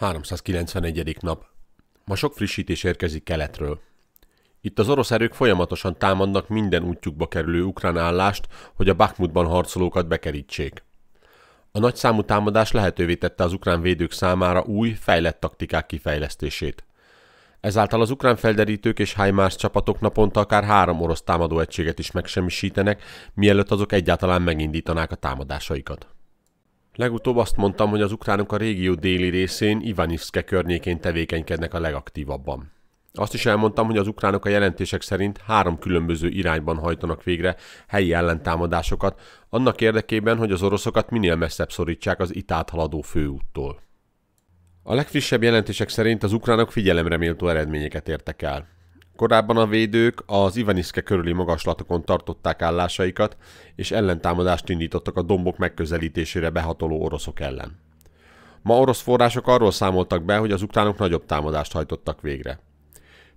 391. nap. Ma sok frissítés érkezik keletről. Itt az orosz erők folyamatosan támadnak minden útjukba kerülő ukrán állást, hogy a Bakhmutban harcolókat bekerítsék. A nagyszámú támadás lehetővé tette az ukrán védők számára új, fejlett taktikák kifejlesztését. Ezáltal az ukrán felderítők és hajmás csapatok naponta akár három orosz támadóegységet is megsemmisítenek, mielőtt azok egyáltalán megindítanák a támadásaikat. Legutóbb azt mondtam, hogy az ukránok a régió déli részén, Ivanivszke környékén tevékenykednek a legaktívabban. Azt is elmondtam, hogy az ukránok a jelentések szerint három különböző irányban hajtanak végre helyi ellentámadásokat, annak érdekében, hogy az oroszokat minél messzebb szorítsák az itt áthaladó főúttól. A legfrissebb jelentések szerint az ukránok figyelemreméltó eredményeket értek el. Korábban a védők az Ivaniszke körüli magaslatokon tartották állásaikat, és ellentámadást indítottak a dombok megközelítésére behatoló oroszok ellen. Ma orosz források arról számoltak be, hogy az ukránok nagyobb támadást hajtottak végre.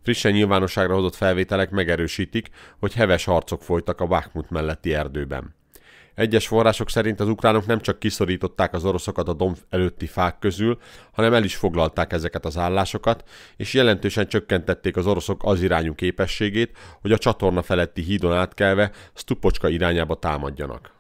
Frissen nyilvánosságra hozott felvételek megerősítik, hogy heves harcok folytak a Bakhmut melletti erdőben. Egyes források szerint az ukránok nem csak kiszorították az oroszokat a domb előtti fák közül, hanem el is foglalták ezeket az állásokat, és jelentősen csökkentették az oroszok az irányú képességét, hogy a csatorna feletti hídon átkelve Stupocska irányába támadjanak.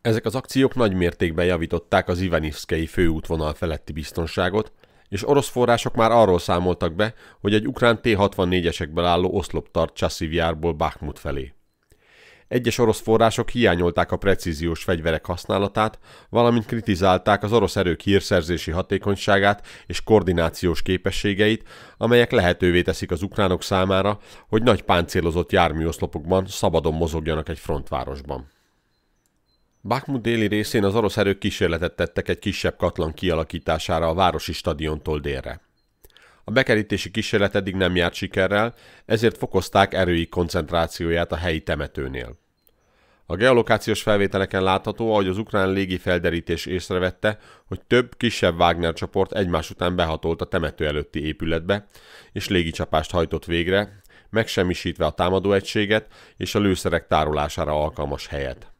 Ezek az akciók nagy mértékben javították az Ivanivszkei főútvonal feletti biztonságot, és orosz források már arról számoltak be, hogy egy ukrán T-64-esekből álló oszlop tart Csaszivjárból Bakhmut felé. Egyes orosz források hiányolták a precíziós fegyverek használatát, valamint kritizálták az orosz erők hírszerzési hatékonyságát és koordinációs képességeit, amelyek lehetővé teszik az ukránok számára, hogy nagy páncélozott járműoszlopokban szabadon mozogjanak egy frontvárosban. Bakhmut déli részén az orosz erők kísérletet tettek egy kisebb katlan kialakítására a városi stadiontól délre. A bekerítési kísérlet eddig nem járt sikerrel, ezért fokozták erői koncentrációját a helyi temetőnél. A geolokációs felvételeken látható, ahogy az ukrán légifelderítés észrevette, hogy több kisebb Wagner csoport egymás után behatolt a temető előtti épületbe, és légicsapást hajtott végre, megsemmisítve a támadóegységet és a lőszerek tárolására alkalmas helyet.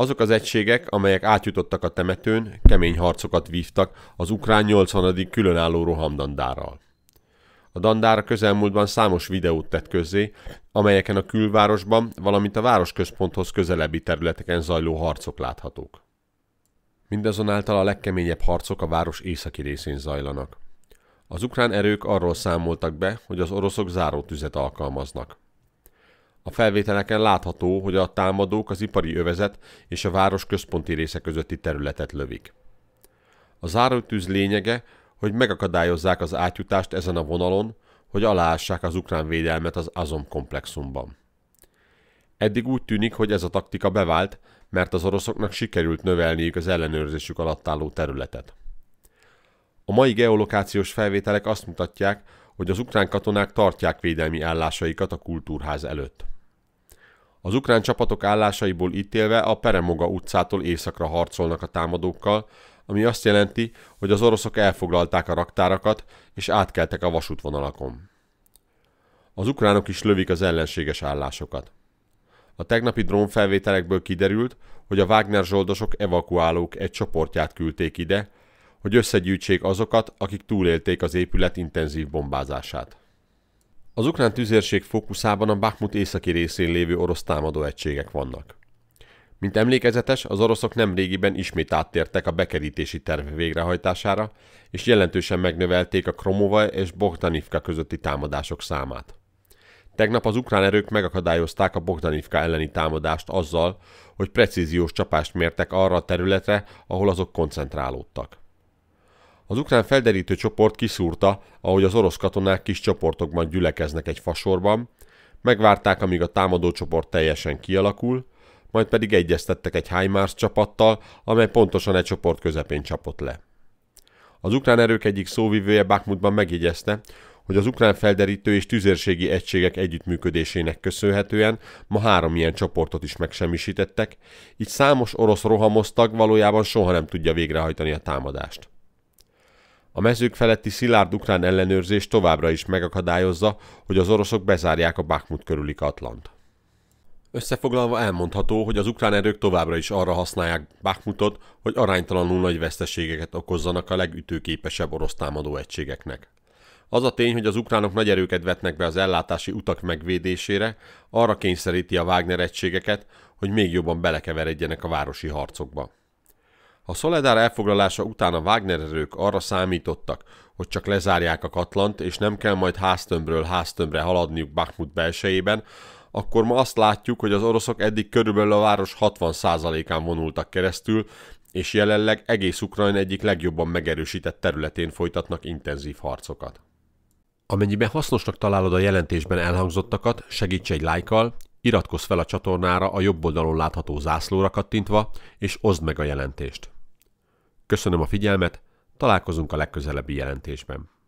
Azok az egységek, amelyek átjutottak a temetőn, kemény harcokat vívtak az ukrán 80. különálló rohamdandárral. A dandár a közelmúltban számos videót tett közzé, amelyeken a külvárosban, valamint a városközponthoz közelebbi területeken zajló harcok láthatók. Mindazonáltal a legkeményebb harcok a város északi részén zajlanak. Az ukrán erők arról számoltak be, hogy az oroszok zárótüzet alkalmaznak. A felvételeken látható, hogy a támadók az ipari övezet és a város központi része közötti területet lövik. A zárótűz lényege, hogy megakadályozzák az átjutást ezen a vonalon, hogy aláássák az ukrán védelmet az Azom komplexumban. Eddig úgy tűnik, hogy ez a taktika bevált, mert az oroszoknak sikerült növelniük az ellenőrzésük alatt álló területet. A mai geolokációs felvételek azt mutatják, hogy az ukrán katonák tartják védelmi állásaikat a kultúrház előtt. Az ukrán csapatok állásaiból ítélve a Peremoga utcától északra harcolnak a támadókkal, ami azt jelenti, hogy az oroszok elfoglalták a raktárakat és átkeltek a vasútvonalakon. Az ukránok is lövik az ellenséges állásokat. A tegnapi drónfelvételekből kiderült, hogy a Wagner zsoldosok evakuálók egy csoportját küldték ide, hogy összegyűjtsék azokat, akik túlélték az épület intenzív bombázását. Az ukrán tüzérség fókuszában a Bakhmut északi részén lévő orosz támadóegységek vannak. Mint emlékezetes, az oroszok nem régiben ismét áttértek a bekerítési terv végrehajtására, és jelentősen megnövelték a Kromova és Bogdanivka közötti támadások számát. Tegnap az ukrán erők megakadályozták a Bogdanivka elleni támadást azzal, hogy precíziós csapást mértek arra a területre, ahol azok koncentrálódtak. Az ukrán felderítő csoport kiszúrta, ahogy az orosz katonák kis csoportokban gyülekeznek egy fasorban, megvárták, amíg a támadó csoport teljesen kialakul, majd pedig egyeztettek egy HIMARS csapattal, amely pontosan egy csoport közepén csapott le. Az ukrán erők egyik szóvivője Bakmutban megjegyezte, hogy az ukrán felderítő és tüzérségi egységek együttműködésének köszönhetően ma három ilyen csoportot is megsemmisítettek, így számos orosz rohamosztag valójában soha nem tudja végrehajtani a támadást. A mezők feletti szilárd ukrán ellenőrzés továbbra is megakadályozza, hogy az oroszok bezárják a Bakhmut körüli katlant. Összefoglalva elmondható, hogy az ukrán erők továbbra is arra használják Bakhmutot, hogy aránytalanul nagy veszteségeket okozzanak a legütőképesebb orosz támadó egységeknek. Az a tény, hogy az ukránok nagy erőket vetnek be az ellátási utak megvédésére, arra kényszeríti a Wagner egységeket, hogy még jobban belekeveredjenek a városi harcokba. A Szoledár elfoglalása után a Wagner erők arra számítottak, hogy csak lezárják a katlant, és nem kell majd háztömbről háztömbre haladniuk Bakhmut belsejében, akkor ma azt látjuk, hogy az oroszok eddig körülbelül a város 60%-án vonultak keresztül, és jelenleg egész Ukrajna egyik legjobban megerősített területén folytatnak intenzív harcokat. Amennyiben hasznosnak találod a jelentésben elhangzottakat, segíts egy lájkkal, iratkozz fel a csatornára a jobb oldalon látható zászlóra kattintva, és oszd meg a jelentést. Köszönöm a figyelmet, találkozunk a legközelebbi jelentésben.